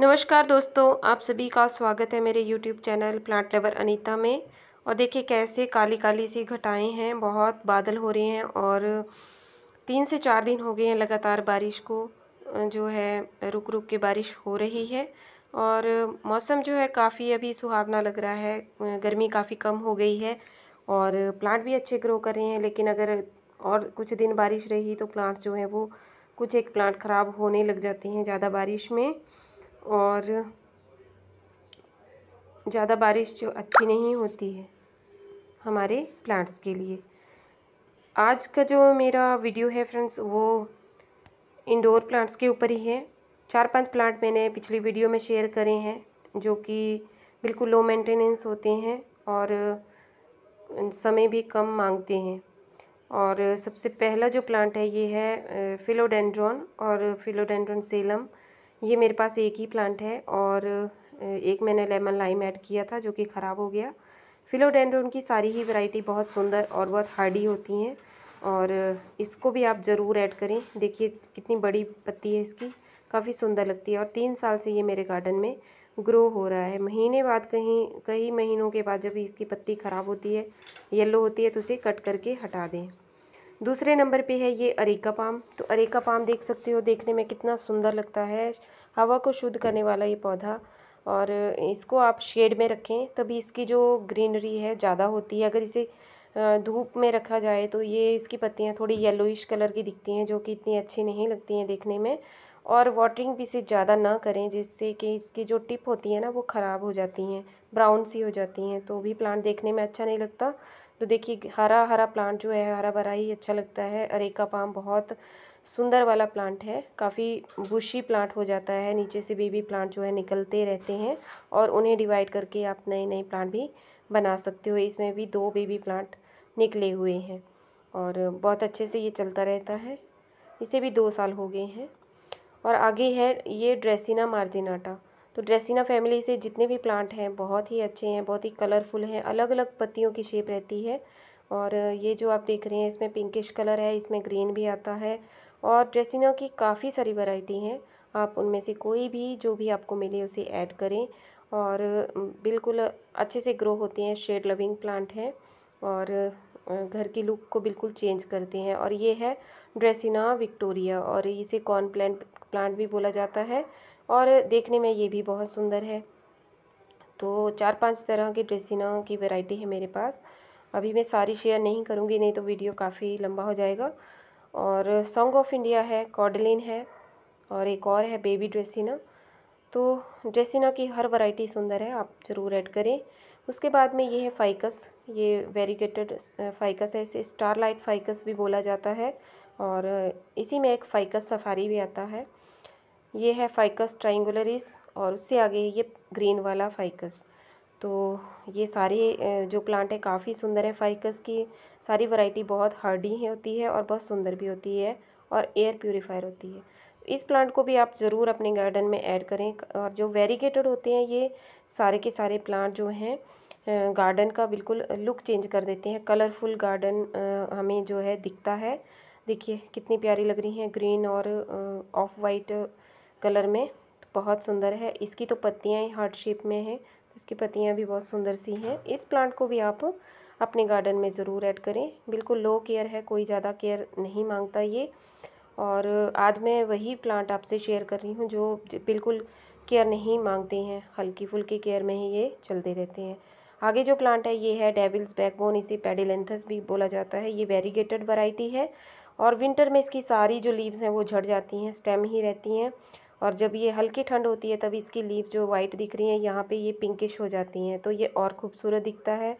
नमस्कार दोस्तों आप सभी का स्वागत है मेरे YouTube channel plant lover Anita में और देखिए कैसे काली काली सी घटाएं हैं बहुत बादल हो रहे हैं और तीन से चार दिन हो गए हैं लगातार बारिश को जो है रुक रुक के बारिश हो रही है और मौसम जो है काफ़ी अभी सुहावना लग रहा है गर्मी काफ़ी कम हो गई है और प्लांट भी अच्छे ग्रो कर रहे हैं लेकिन अगर और कुछ दिन बारिश रही तो प्लांट्स जो हैं वो कुछ एक प्लांट ख़राब होने लग जाते हैं ज़्यादा बारिश में और ज़्यादा बारिश जो अच्छी नहीं होती है हमारे प्लांट्स के लिए आज का जो मेरा वीडियो है फ्रेंड्स वो इंडोर प्लांट्स के ऊपर ही है चार पांच प्लांट मैंने पिछली वीडियो में शेयर करे हैं जो कि बिल्कुल लो मेंटेनेंस होते हैं और समय भी कम मांगते हैं और सबसे पहला जो प्लांट है ये है फिलोडेंड्रॉन और फिलोडेंड्रॉन सेलम ये मेरे पास एक ही प्लांट है और एक मैंने लेमन लाइम ऐड किया था जो कि ख़राब हो गया फिलोडेंड्रोन की सारी ही वैरायटी बहुत सुंदर और बहुत हार्डी होती हैं और इसको भी आप ज़रूर ऐड करें देखिए कितनी बड़ी पत्ती है इसकी काफ़ी सुंदर लगती है और तीन साल से ये मेरे गार्डन में ग्रो हो रहा है महीने बाद कहीं कई महीनों के बाद जब इसकी पत्ती ख़राब होती है येलो होती है तो उसे कट करके हटा दें दूसरे नंबर पे है ये अरेका पाम तो अरेका पाम देख सकते हो देखने में कितना सुंदर लगता है हवा को शुद्ध करने वाला ये पौधा और इसको आप शेड में रखें तभी इसकी जो ग्रीनरी है ज़्यादा होती है अगर इसे धूप में रखा जाए तो ये इसकी पत्तियाँ थोड़ी येलोइश कलर की दिखती हैं जो कि इतनी अच्छी नहीं लगती हैं देखने में और वाटरिंग भी इसे ज़्यादा ना करें जिससे कि इसकी जो टिप होती है ना वो ख़राब हो जाती हैं ब्राउन सी हो जाती हैं तो भी प्लांट देखने में अच्छा नहीं लगता तो देखिए हरा हरा प्लांट जो है हरा भरा ही अच्छा लगता है अरेका पाम बहुत सुंदर वाला प्लांट है काफ़ी बुशी प्लांट हो जाता है नीचे से बेबी प्लांट जो है निकलते रहते हैं और उन्हें डिवाइड करके आप नए नए प्लांट भी बना सकते हो इसमें भी दो बेबी प्लांट निकले हुए हैं और बहुत अच्छे से ये चलता रहता है इसे भी दो साल हो गए हैं और आगे है ये ड्रेसिना मार्जिनाटा तो ड्रेसिना फैमिली से जितने भी प्लांट हैं बहुत ही अच्छे हैं बहुत ही कलरफुल हैं अलग अलग पत्तियों की शेप रहती है और ये जो आप देख रहे हैं इसमें पिंकिश कलर है इसमें ग्रीन भी आता है और ड्रेसिना की काफ़ी सारी वैरायटी हैं आप उनमें से कोई भी जो भी आपको मिले उसे ऐड करें और बिल्कुल अच्छे से ग्रो होते हैं शेड लविंग प्लांट हैं और घर की लुक को बिल्कुल चेंज करते हैं और ये है ड्रेसिना विक्टोरिया और इसे कॉर्न प्लांट प्लांट भी बोला जाता है और देखने में ये भी बहुत सुंदर है तो चार पांच तरह की ड्रेसिना की वैरायटी है मेरे पास अभी मैं सारी शेयर नहीं करूँगी नहीं तो वीडियो काफ़ी लंबा हो जाएगा और सॉन्ग ऑफ इंडिया है कॉडलिन है और एक और है बेबी ड्रेसिना तो ड्रेसिना की हर वैरायटी सुंदर है आप ज़रूर ऐड करें उसके बाद में ये है फाइकस ये वेरीगेटेड फाइकस है इसे स्टार फाइकस भी बोला जाता है और इसी में एक फाइकस सफारी भी आता है ये है फाइकस ट्राइंगुलरिस और उससे आगे ये ग्रीन वाला फाइकस तो ये सारे जो प्लांट है काफ़ी सुंदर है फाइकस की सारी वैरायटी बहुत हार्डी होती है और बहुत सुंदर भी होती है और एयर प्योरीफायर होती है इस प्लांट को भी आप ज़रूर अपने गार्डन में ऐड करें और जो वेरीगेटेड होते हैं ये सारे के सारे प्लांट जो हैं गार्डन का बिल्कुल लुक चेंज कर देते हैं कलरफुल गार्डन हमें जो है दिखता है देखिए कितनी प्यारी लग रही हैं ग्रीन और ऑफ वाइट कलर में तो बहुत सुंदर है इसकी तो पत्तियाँ ही हार्ट शेप में है तो इसकी पत्तियाँ भी बहुत सुंदर सी हैं इस प्लांट को भी आप अपने गार्डन में ज़रूर ऐड करें बिल्कुल लो केयर है कोई ज़्यादा केयर नहीं मांगता ये और आज मैं वही प्लांट आपसे शेयर कर रही हूँ जो बिल्कुल केयर नहीं मांगते हैं हल्की फुल्की केयर में ही ये चलते रहते हैं आगे जो प्लांट है ये है डेविल्स बैकबोन इसे पेडिलेंथस भी बोला जाता है ये वेरीगेटेड वैरायटी है और विंटर में इसकी सारी जो लीव्स हैं वो झड़ जाती हैं स्टेम ही रहती हैं और जब ये हल्की ठंड होती है तब इसकी लीव जो वाइट दिख रही है यहाँ पे ये पिंकिश हो जाती हैं तो ये और खूबसूरत दिखता है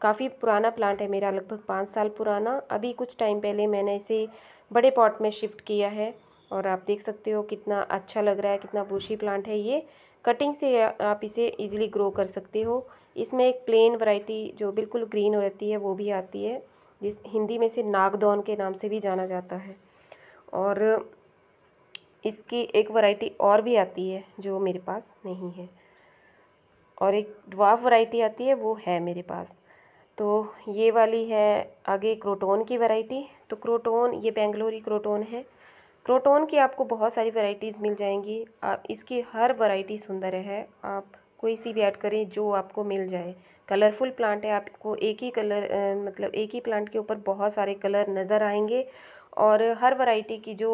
काफ़ी पुराना प्लांट है मेरा लगभग पाँच साल पुराना अभी कुछ टाइम पहले मैंने इसे बड़े पॉट में शिफ्ट किया है और आप देख सकते हो कितना अच्छा लग रहा है कितना बूशी प्लांट है ये कटिंग से आप इसे ईजिली ग्रो कर सकते हो इसमें एक प्लेन वराइटी जो बिल्कुल ग्रीन हो रहती है वो भी आती है जिस हिंदी में से नागदौन के नाम से भी जाना जाता है और इसकी एक वैरायटी और भी आती है जो मेरे पास नहीं है और एक ड्वाफ वैरायटी आती है वो है मेरे पास तो ये वाली है आगे क्रोटोन की वैरायटी तो क्रोटोन ये बेंगलोरी क्रोटोन है क्रोटोन की आपको बहुत सारी वैरायटीज़ मिल जाएंगी आप इसकी हर वैरायटी सुंदर है आप कोई सी भी ऐड करें जो आपको मिल जाए कलरफुल प्लांट है आपको एक ही कलर मतलब एक ही प्लांट के ऊपर बहुत सारे कलर नज़र आएंगे और हर वैरायटी की जो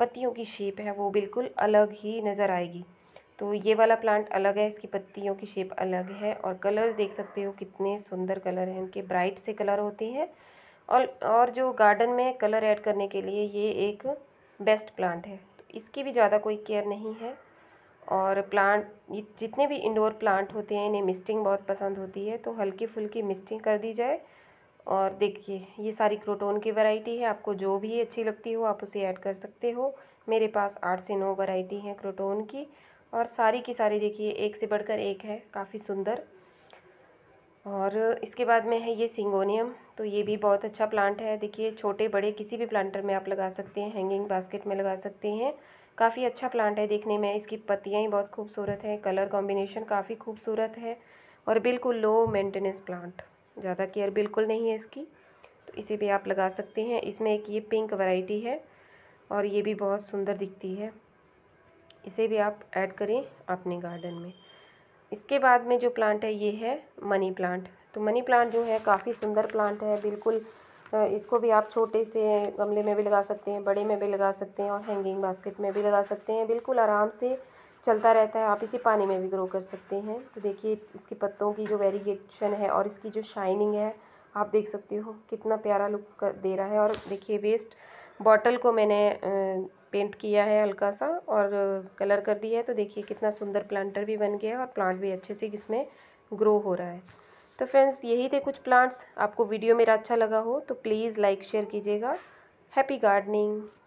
पत्तियों की शेप है वो बिल्कुल अलग ही नज़र आएगी तो ये वाला प्लांट अलग है इसकी पत्तियों की शेप अलग है और कलर्स देख सकते हो कितने सुंदर कलर हैं इनके ब्राइट से कलर होते हैं और और जो गार्डन में कलर ऐड करने के लिए ये एक बेस्ट प्लांट है तो इसकी भी ज़्यादा कोई केयर नहीं है और प्लांट जितने भी इंडोर प्लांट होते हैं इन्हें मिस्टिंग बहुत पसंद होती है तो हल्की फुल्की मिस्टिंग कर दी जाए और देखिए ये सारी क्रोटोन की वैरायटी है आपको जो भी अच्छी लगती हो आप उसे ऐड कर सकते हो मेरे पास आठ से नौ वैरायटी है क्रोटोन की और सारी की सारी देखिए एक से बढ़कर एक है काफ़ी सुंदर और इसके बाद में है ये सिंगोनियम तो ये भी बहुत अच्छा प्लांट है देखिए छोटे बड़े किसी भी प्लांटर में आप लगा सकते हैं हैंगिंग बास्केट में लगा सकते हैं काफ़ी अच्छा प्लांट है देखने में इसकी पत्तियाँ ही बहुत खूबसूरत हैं कलर कॉम्बिनेशन काफ़ी खूबसूरत है और बिल्कुल लो मेंटेनेंस प्लांट ज़्यादा केयर बिल्कुल नहीं है इसकी तो इसे भी आप लगा सकते हैं इसमें एक ये पिंक वैरायटी है और ये भी बहुत सुंदर दिखती है इसे भी आप ऐड करें अपने गार्डन में इसके बाद में जो प्लांट है ये है मनी प्लांट तो मनी प्लांट जो है काफ़ी सुंदर प्लांट है बिल्कुल इसको भी आप छोटे से गमले में भी लगा सकते हैं बड़े में भी लगा सकते हैं और हैंगिंग बास्केट में भी लगा सकते हैं बिल्कुल आराम से चलता रहता है आप इसे पानी में भी ग्रो कर सकते हैं तो देखिए इसके पत्तों की जो वेरिएशन है और इसकी जो शाइनिंग है आप देख सकते हो कितना प्यारा लुक दे रहा है और देखिए वेस्ट बॉटल को मैंने पेंट किया है हल्का सा और कलर कर दिया है तो देखिए कितना सुंदर प्लांटर भी बन गया है और प्लांट भी अच्छे से इसमें ग्रो हो रहा है तो फ्रेंड्स यही थे कुछ प्लांट्स आपको वीडियो मेरा अच्छा लगा हो तो प्लीज़ लाइक शेयर कीजिएगा हैप्पी गार्डनिंग